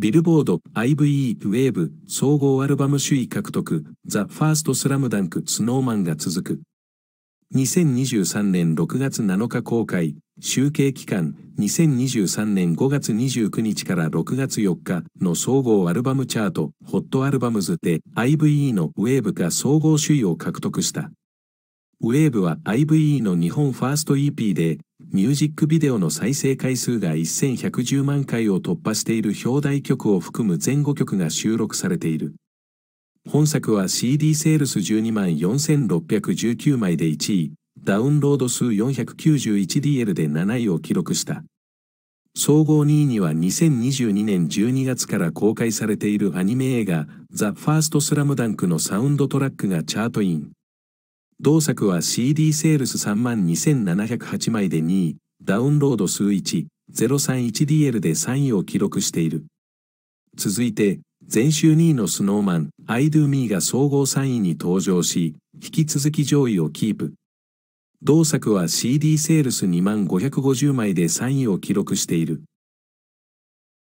ビルボード IVE ウェーブ総合アルバム首位獲得ザ・ファーストスラムダンクスノーマンが続く。2023年6月7日公開、集計期間2023年5月29日から6月4日の総合アルバムチャートホットアルバムズで IVE のウェーブが総合首位を獲得した。ウェーブは IVE の日本ファースト EP で、ミュージックビデオの再生回数が1110万回を突破している表題曲を含む全5曲が収録されている。本作は CD セールス12万4619枚で1位、ダウンロード数 491DL で7位を記録した。総合2位には2022年12月から公開されているアニメ映画、ザ・ファースト・スラムダンクのサウンドトラックがチャートイン。同作は CD セールス32,708枚で2位、ダウンロード数 1031DL で3位を記録している。続いて、前週2位のスノーマン、アドゥーミーが総合3位に登場し、引き続き上位をキープ。同作は CD セールス2550枚で3位を記録している。